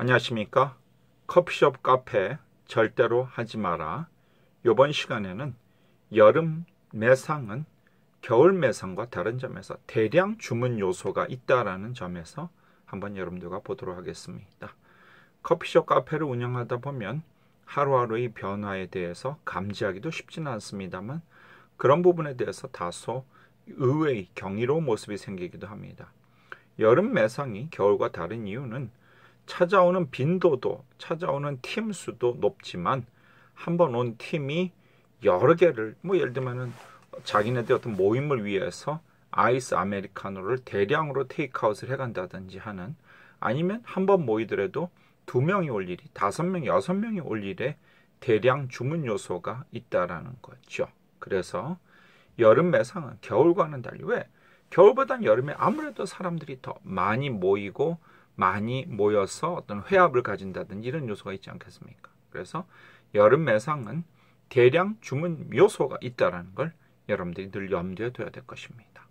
안녕하십니까 커피숍 카페 절대로 하지 마라 요번 시간에는 여름 매상은 겨울 매상과 다른 점에서 대량 주문 요소가 있다라는 점에서 한번 여러분들과 보도록 하겠습니다. 커피숍 카페를 운영하다 보면 하루하루의 변화에 대해서 감지하기도 쉽지는 않습니다만 그런 부분에 대해서 다소 의외의 경이로운 모습이 생기기도 합니다. 여름 매상이 겨울과 다른 이유는 찾아오는 빈도도 찾아오는 팀 수도 높지만 한 번 온 팀이 여러 개를 뭐 예를 들면은 자기네들 어떤 모임을 위해서 아이스 아메리카노를 대량으로 테이크아웃을 해간다든지 하는 아니면 한 번 모이더라도 두 명이 올 일이 다섯 명 여섯 명이 올 일에 대량 주문 요소가 있다라는 거죠. 그래서 여름 매상은 겨울과는 달리 왜 겨울보단 여름에 아무래도 사람들이 더 많이 모이고 많이 모여서 어떤 회합을 가진다든지 이런 요소가 있지 않겠습니까? 그래서 여름 매상은 대량 주문 묘소가 있다라는 걸 여러분들이 늘 염두에 둬야 될 것입니다.